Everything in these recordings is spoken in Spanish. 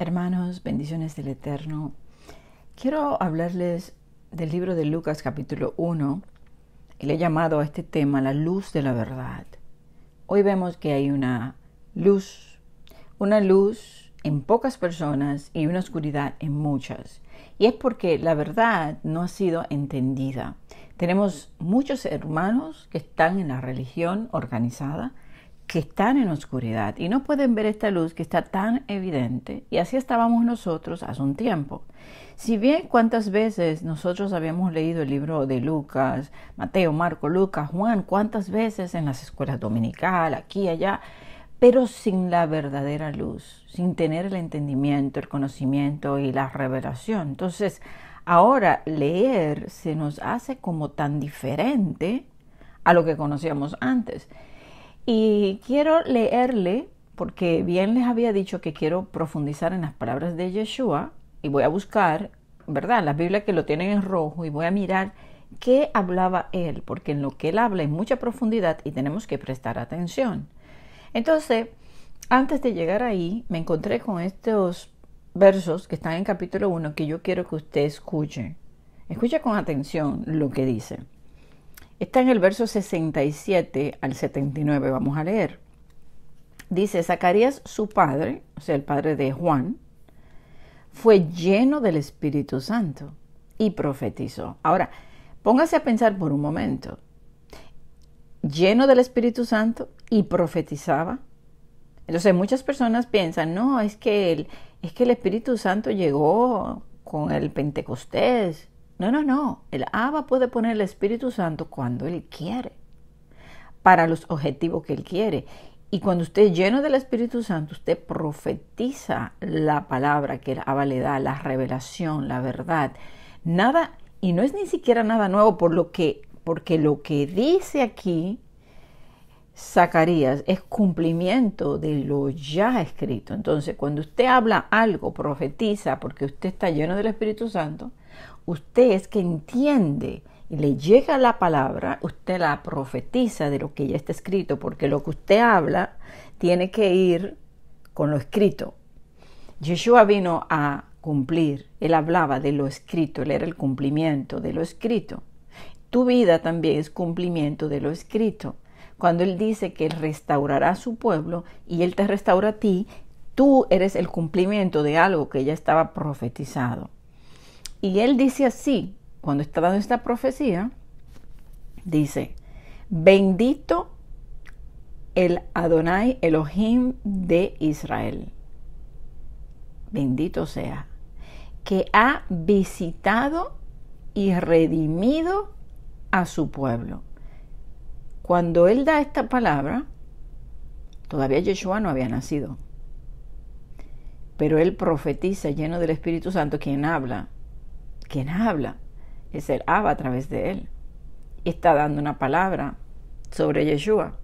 Hermanos, bendiciones del Eterno. Quiero hablarles del libro de Lucas capítulo 1 y le he llamado a este tema la luz de la verdad. Hoy vemos que hay una luz, una luz en pocas personas y una oscuridad en muchas. Y es porque la verdad no ha sido entendida. Tenemos muchos hermanos que están en la religión organizada, que están en oscuridad y no pueden ver esta luz que está tan evidente. Y así estábamos nosotros hace un tiempo. Si bien cuántas veces nosotros habíamos leído el libro de Lucas, Mateo, Marco, Lucas, Juan, cuántas veces en las escuelas dominical, aquí, allá, pero sin la verdadera luz, sin tener el entendimiento, el conocimiento y la revelación. Entonces, ahora leer se nos hace como tan diferente a lo que conocíamos antes. Y quiero leerle, porque bien les había dicho que quiero profundizar en las palabras de Yeshua, y voy a buscar, ¿verdad? Las Biblia que lo tienen en rojo, y voy a mirar qué hablaba él, porque en lo que él habla hay mucha profundidad y tenemos que prestar atención. Entonces, antes de llegar ahí, me encontré con estos versos que están en capítulo 1 que yo quiero que usted escuche. Escuche con atención lo que dice. Está en el verso 67 al 79, vamos a leer. Dice, Zacarías su padre, o sea, el padre de Juan, fue lleno del Espíritu Santo y profetizó. Ahora, póngase a pensar por un momento. Lleno del Espíritu Santo y profetizaba. Entonces muchas personas piensan, no, es que el, es que el Espíritu Santo llegó con el Pentecostés no, no, no. El Abba puede poner el Espíritu Santo cuando Él quiere, para los objetivos que Él quiere. Y cuando usted es lleno del Espíritu Santo, usted profetiza la palabra que el Abba le da, la revelación, la verdad. Nada, y no es ni siquiera nada nuevo, por lo que, porque lo que dice aquí Zacarías es cumplimiento de lo ya escrito. Entonces, cuando usted habla algo, profetiza, porque usted está lleno del Espíritu Santo, Usted es que entiende y le llega la palabra, usted la profetiza de lo que ya está escrito, porque lo que usted habla tiene que ir con lo escrito. Yeshua vino a cumplir, él hablaba de lo escrito, él era el cumplimiento de lo escrito. Tu vida también es cumplimiento de lo escrito. Cuando él dice que restaurará a su pueblo y él te restaura a ti, tú eres el cumplimiento de algo que ya estaba profetizado. Y él dice así, cuando está dando esta profecía, dice, bendito el Adonai Elohim de Israel, bendito sea, que ha visitado y redimido a su pueblo. Cuando él da esta palabra, todavía Yeshua no había nacido. Pero él profetiza lleno del Espíritu Santo, quien habla quien habla es el Abba a través de él. está dando una palabra sobre Yeshua.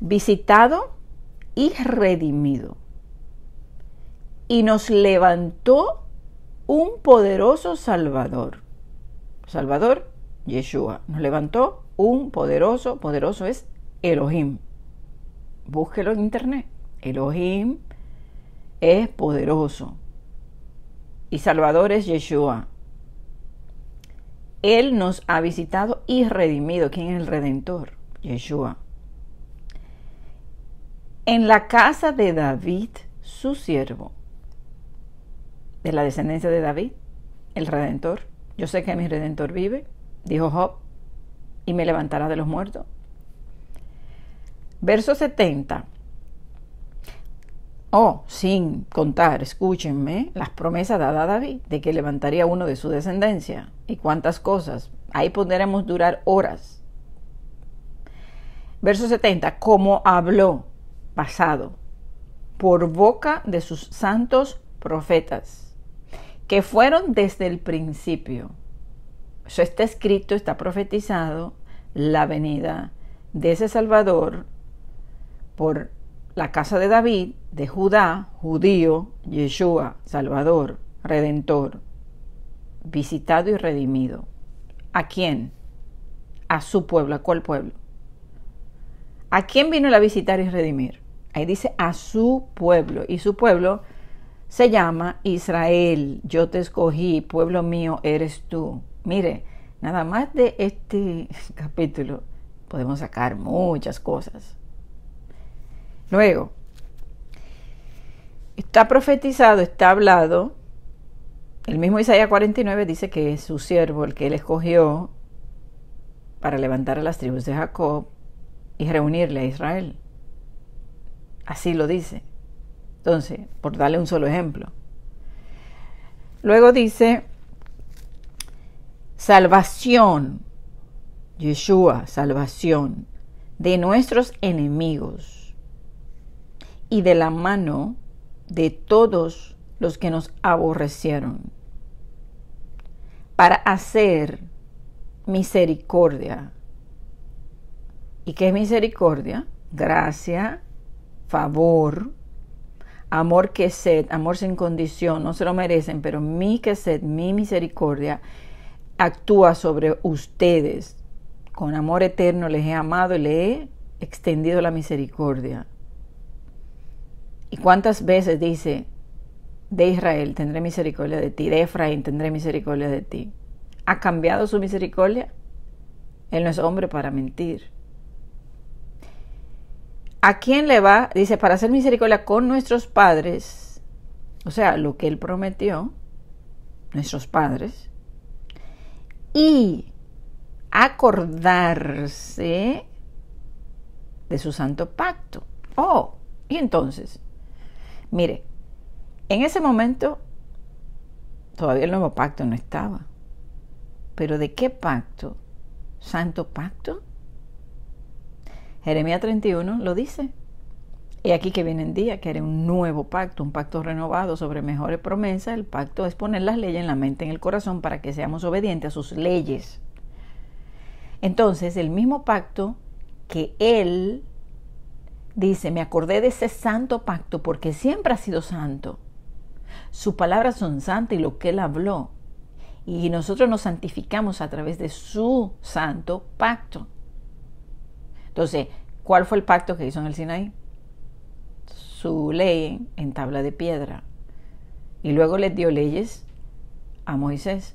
Visitado y redimido. Y nos levantó un poderoso Salvador. Salvador, Yeshua. Nos levantó un poderoso, poderoso es Elohim. Búsquelo en internet. Elohim es poderoso y Salvador es Yeshua. Él nos ha visitado y redimido. ¿Quién es el redentor? Yeshua. En la casa de David, su siervo, de la descendencia de David, el redentor. Yo sé que mi redentor vive, dijo Job, y me levantará de los muertos. Verso 70. Oh, sin contar, escúchenme, las promesas dadas a David de que levantaría uno de su descendencia y cuántas cosas. Ahí podremos durar horas. Verso 70, como habló pasado por boca de sus santos profetas, que fueron desde el principio. Eso está escrito, está profetizado, la venida de ese Salvador por la casa de David de Judá, judío, Yeshua, Salvador, Redentor, visitado y redimido. ¿A quién? A su pueblo. ¿A cuál pueblo? ¿A quién vino a visitar y redimir? Ahí dice a su pueblo. Y su pueblo se llama Israel. Yo te escogí, pueblo mío eres tú. Mire, nada más de este capítulo podemos sacar muchas cosas. Luego, está profetizado, está hablado. El mismo Isaías 49 dice que es su siervo, el que él escogió para levantar a las tribus de Jacob y reunirle a Israel. Así lo dice. Entonces, por darle un solo ejemplo. Luego dice, salvación, Yeshua, salvación de nuestros enemigos y de la mano de todos los que nos aborrecieron, para hacer misericordia. ¿Y qué es misericordia? Gracia, favor, amor que sed, amor sin condición, no se lo merecen, pero mi que sed, mi misericordia, actúa sobre ustedes. Con amor eterno les he amado y le he extendido la misericordia. ¿Y cuántas veces dice, de Israel tendré misericordia de ti, de Efraín tendré misericordia de ti? ¿Ha cambiado su misericordia? Él no es hombre para mentir. ¿A quién le va? Dice, para hacer misericordia con nuestros padres, o sea, lo que él prometió, nuestros padres, y acordarse de su santo pacto. Oh, y entonces, Mire, en ese momento todavía el nuevo pacto no estaba. Pero ¿de qué pacto? ¿Santo pacto? Jeremías 31 lo dice. Y aquí que viene el día, que haré un nuevo pacto, un pacto renovado sobre mejores promesas. El pacto es poner las leyes en la mente, en el corazón, para que seamos obedientes a sus leyes. Entonces, el mismo pacto que Él Dice, me acordé de ese santo pacto porque siempre ha sido santo. Sus palabras son santas y lo que él habló. Y nosotros nos santificamos a través de su santo pacto. Entonces, ¿cuál fue el pacto que hizo en el Sinaí? Su ley en tabla de piedra. Y luego le dio leyes a Moisés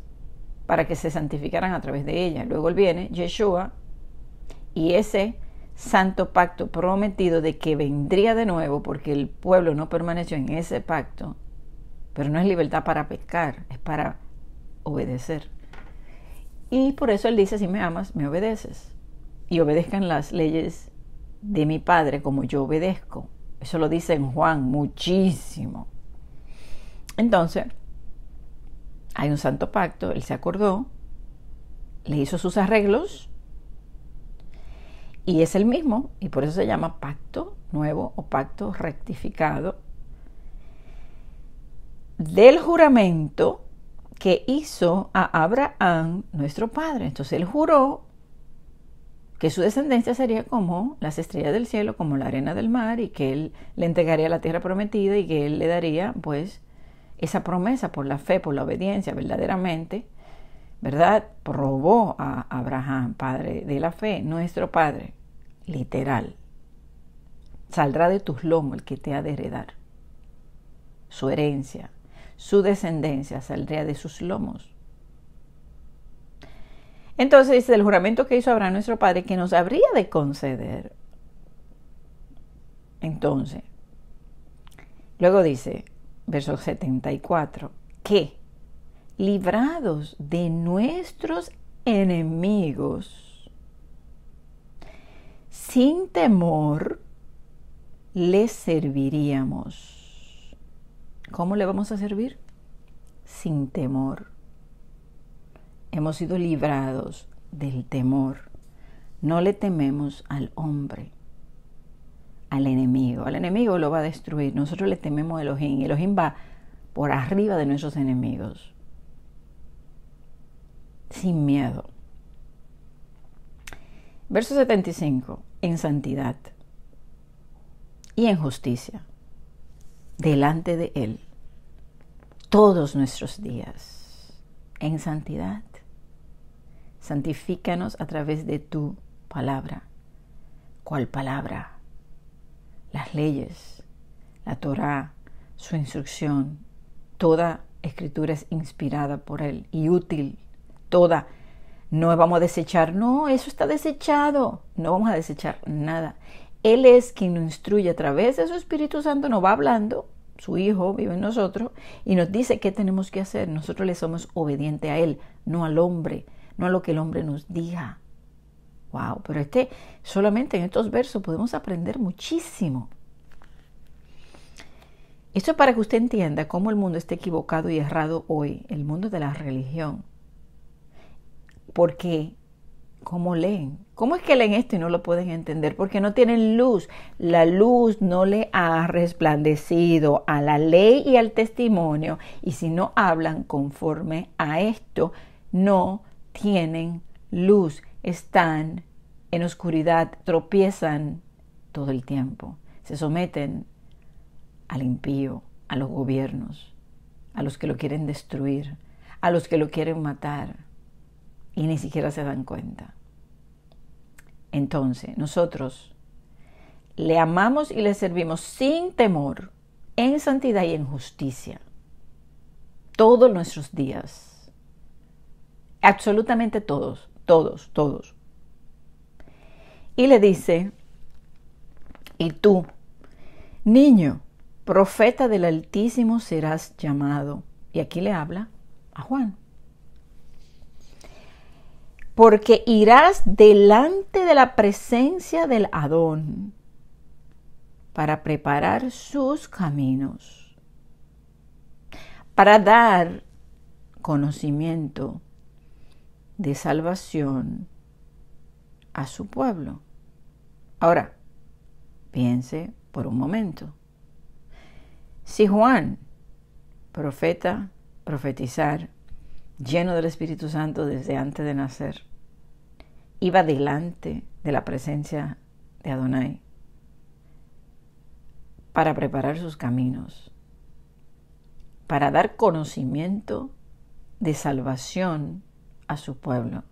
para que se santificaran a través de ella. Luego viene, Yeshua, y ese santo pacto prometido de que vendría de nuevo porque el pueblo no permaneció en ese pacto, pero no es libertad para pecar, es para obedecer. Y por eso él dice, si me amas, me obedeces. Y obedezcan las leyes de mi Padre como yo obedezco. Eso lo dice en Juan muchísimo. Entonces, hay un santo pacto, él se acordó, le hizo sus arreglos, y es el mismo, y por eso se llama pacto nuevo o pacto rectificado del juramento que hizo a Abraham nuestro padre. Entonces él juró que su descendencia sería como las estrellas del cielo, como la arena del mar, y que él le entregaría la tierra prometida y que él le daría pues esa promesa por la fe, por la obediencia verdaderamente, ¿verdad? Probó a Abraham, padre de la fe, nuestro padre literal. Saldrá de tus lomos el que te ha de heredar. Su herencia, su descendencia saldría de sus lomos. Entonces dice, el juramento que hizo Abraham nuestro padre que nos habría de conceder. Entonces, luego dice, verso 74, que librados de nuestros enemigos, sin temor le serviríamos. ¿Cómo le vamos a servir? Sin temor. Hemos sido librados del temor. No le tememos al hombre, al enemigo. Al enemigo lo va a destruir. Nosotros le tememos a Elohim. Elohim va por arriba de nuestros enemigos. Sin miedo. Verso 75, en santidad y en justicia, delante de Él, todos nuestros días, en santidad. Santifícanos a través de tu palabra. ¿Cuál palabra? Las leyes, la Torá, su instrucción, toda escritura es inspirada por Él y útil, toda no vamos a desechar, no, eso está desechado. No vamos a desechar nada. Él es quien nos instruye a través de su Espíritu Santo, nos va hablando, su Hijo vive en nosotros y nos dice qué tenemos que hacer. Nosotros le somos obedientes a Él, no al hombre, no a lo que el hombre nos diga. Wow, pero este, solamente en estos versos podemos aprender muchísimo. Esto es para que usted entienda cómo el mundo está equivocado y errado hoy, el mundo de la religión porque ¿cómo leen? ¿Cómo es que leen esto y no lo pueden entender? Porque no tienen luz. La luz no le ha resplandecido a la ley y al testimonio. Y si no hablan conforme a esto, no tienen luz. Están en oscuridad, tropiezan todo el tiempo. Se someten al impío, a los gobiernos, a los que lo quieren destruir, a los que lo quieren matar y ni siquiera se dan cuenta. Entonces, nosotros le amamos y le servimos sin temor, en santidad y en justicia, todos nuestros días, absolutamente todos, todos, todos. Y le dice, y tú, niño, profeta del Altísimo serás llamado. Y aquí le habla a Juan porque irás delante de la presencia del Adón para preparar sus caminos, para dar conocimiento de salvación a su pueblo. Ahora, piense por un momento. Si Juan, profeta, profetizar, lleno del Espíritu Santo desde antes de nacer, iba delante de la presencia de Adonai para preparar sus caminos, para dar conocimiento de salvación a su pueblo.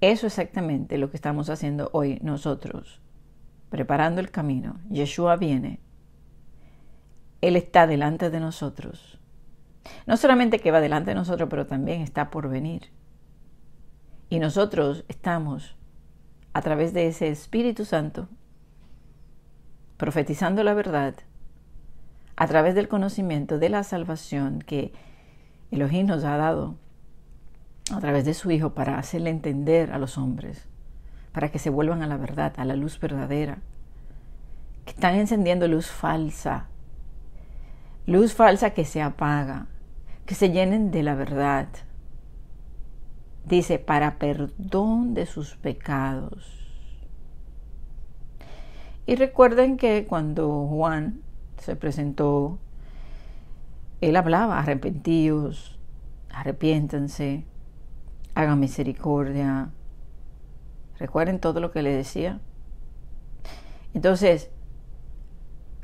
Eso exactamente lo que estamos haciendo hoy nosotros, preparando el camino. Yeshua viene. Él está delante de nosotros. No solamente que va delante de nosotros, pero también está por venir. Y nosotros estamos, a través de ese Espíritu Santo, profetizando la verdad, a través del conocimiento de la salvación que Elohim nos ha dado, a través de su Hijo, para hacerle entender a los hombres, para que se vuelvan a la verdad, a la luz verdadera, que están encendiendo luz falsa, luz falsa que se apaga, que se llenen de la verdad, Dice, para perdón de sus pecados. Y recuerden que cuando Juan se presentó, él hablaba, arrepentidos arrepiéntanse, hagan misericordia. Recuerden todo lo que le decía. Entonces,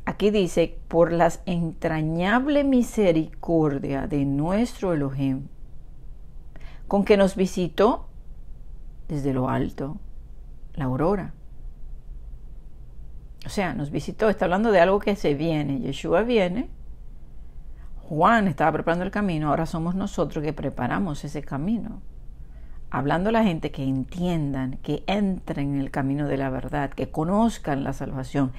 aquí dice, por las entrañable misericordia de nuestro Elohim, con que nos visitó desde lo alto, la aurora. O sea, nos visitó, está hablando de algo que se viene. Yeshua viene, Juan estaba preparando el camino, ahora somos nosotros que preparamos ese camino. Hablando a la gente que entiendan, que entren en el camino de la verdad, que conozcan la salvación,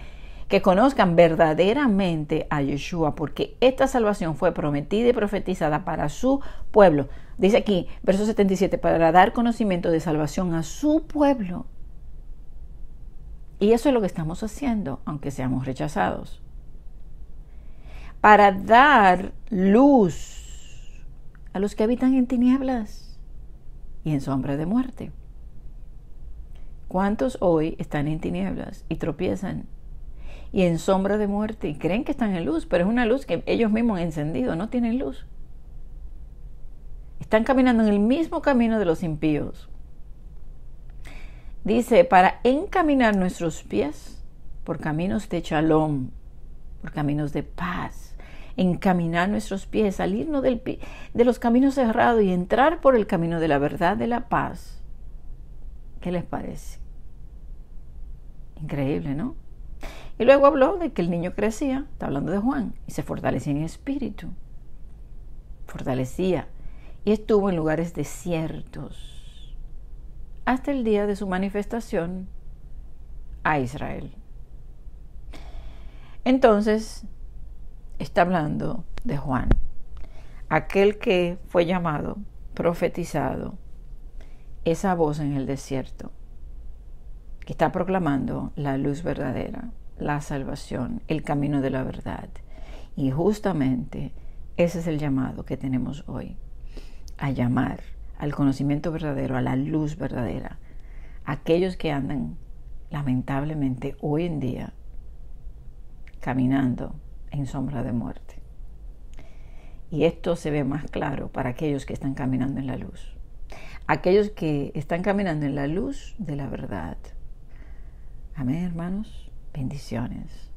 que conozcan verdaderamente a Yeshua, porque esta salvación fue prometida y profetizada para su pueblo, Dice aquí, verso 77, para dar conocimiento de salvación a su pueblo. Y eso es lo que estamos haciendo, aunque seamos rechazados. Para dar luz a los que habitan en tinieblas y en sombra de muerte. ¿Cuántos hoy están en tinieblas y tropiezan y en sombra de muerte y creen que están en luz, pero es una luz que ellos mismos han encendido, no tienen luz? están caminando en el mismo camino de los impíos. Dice, para encaminar nuestros pies por caminos de chalón, por caminos de paz, encaminar nuestros pies, salirnos del, de los caminos cerrados y entrar por el camino de la verdad, de la paz. ¿Qué les parece? Increíble, ¿no? Y luego habló de que el niño crecía, está hablando de Juan, y se fortalecía en espíritu, fortalecía y estuvo en lugares desiertos hasta el día de su manifestación a Israel. Entonces, está hablando de Juan, aquel que fue llamado, profetizado, esa voz en el desierto, que está proclamando la luz verdadera, la salvación, el camino de la verdad. Y justamente ese es el llamado que tenemos hoy a llamar al conocimiento verdadero, a la luz verdadera, aquellos que andan lamentablemente hoy en día caminando en sombra de muerte. Y esto se ve más claro para aquellos que están caminando en la luz. Aquellos que están caminando en la luz de la verdad. Amén, hermanos. Bendiciones.